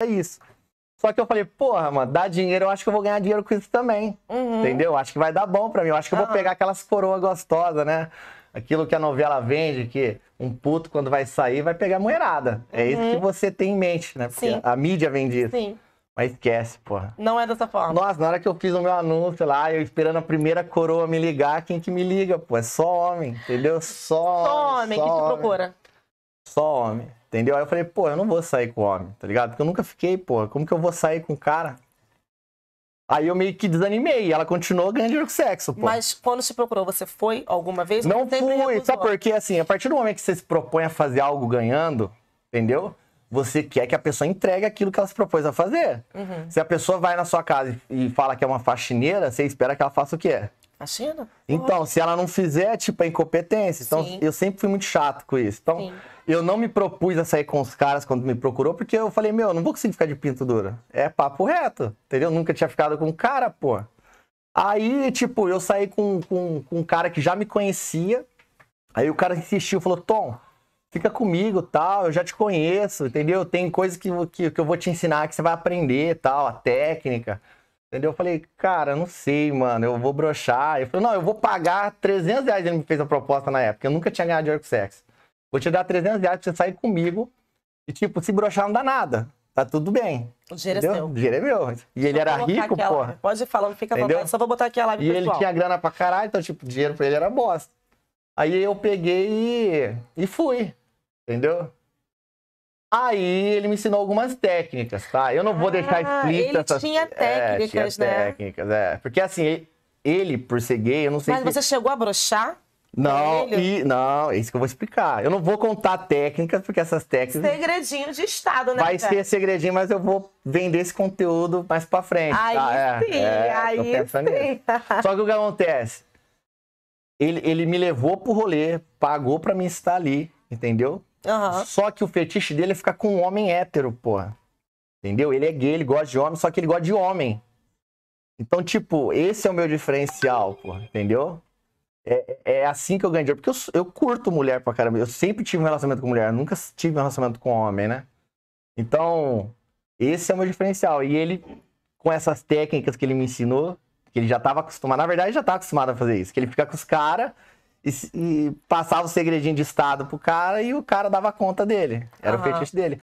É isso. Só que eu falei, porra, mano, dá dinheiro, eu acho que eu vou ganhar dinheiro com isso também. Uhum. Entendeu? Acho que vai dar bom pra mim. Eu acho que eu vou ah. pegar aquelas coroas gostosas, né? Aquilo que a novela vende, que um puto, quando vai sair, vai pegar moerada. É isso que uhum. você tem em mente, né? Porque Sim. a mídia vende isso. Sim. Mas esquece, porra. Não é dessa forma. Nossa, na hora que eu fiz o meu anúncio lá, eu esperando a primeira coroa me ligar, quem que me liga, pô? É só homem, entendeu? Só, só homem. Só homem que te procura. Só homem. Entendeu? Aí eu falei, pô, eu não vou sair com homem, tá ligado? Porque eu nunca fiquei, pô, como que eu vou sair com cara? Aí eu meio que desanimei. Ela continuou ganhando dinheiro com sexo, pô. Mas quando se procurou, você foi alguma vez? Não fui, Só porque Assim, a partir do momento que você se propõe a fazer algo ganhando, entendeu? Você quer que a pessoa entregue aquilo que ela se propôs a fazer. Uhum. Se a pessoa vai na sua casa e fala que é uma faxineira, você espera que ela faça o quê? Imagina. Então, se ela não fizer, tipo, é incompetência. Então, Sim. eu sempre fui muito chato com isso. Então, Sim. eu não me propus a sair com os caras quando me procurou, porque eu falei, meu, eu não vou conseguir ficar de pinto dura. É papo reto, entendeu? Eu nunca tinha ficado com um cara, pô. Aí, tipo, eu saí com, com, com um cara que já me conhecia. Aí o cara insistiu, falou, Tom, fica comigo, tal, eu já te conheço, entendeu? Tem coisas que, que, que eu vou te ensinar, que você vai aprender, tal, a técnica. Entendeu? Eu falei, cara, não sei, mano, eu vou brochar. Ele falou, não, eu vou pagar 300 reais. Ele me fez a proposta na época, eu nunca tinha ganhado de Orco Sex. Vou te dar 300 reais pra você sair comigo. E, tipo, se brochar não dá nada. Tá tudo bem. O dinheiro é entendeu? é seu. O dinheiro é meu. E ele era rico, aquela... pô. Pode ir falando, fica à vontade, só vou botar aqui a live E pessoal. ele tinha grana pra caralho, então, tipo, o dinheiro pra ele era bosta. Aí eu peguei e, e fui. Entendeu? Aí ele me ensinou algumas técnicas, tá? Eu não vou ah, deixar explícita ele essas... tinha técnicas, é, tinha né? técnicas, é. Porque assim, ele, por ser gay, eu não sei Mas você chegou a brochar? Não, e, não, é isso que eu vou explicar. Eu não vou contar técnicas, porque essas técnicas. Segredinho de Estado, né? Vai cara? ser segredinho, mas eu vou vender esse conteúdo mais pra frente. Tá? Aí tá? sim, é, é, aí sim. Só que o que acontece? Ele, ele me levou pro rolê, pagou pra mim estar ali, entendeu? Uhum. Só que o fetiche dele é ficar com um homem hétero, porra. Entendeu? Ele é gay, ele gosta de homem, só que ele gosta de homem. Então, tipo, esse é o meu diferencial, porra, entendeu? É, é assim que eu ganho dinheiro. Porque eu, eu curto mulher pra caramba. Eu sempre tive um relacionamento com mulher, nunca tive um relacionamento com homem, né? Então, esse é o meu diferencial. E ele, com essas técnicas que ele me ensinou, que ele já tava acostumado, na verdade já tava tá acostumado a fazer isso, que ele fica com os caras e, e, passava o segredinho de estado pro cara e o cara dava conta dele. Era uhum. o fetiche dele.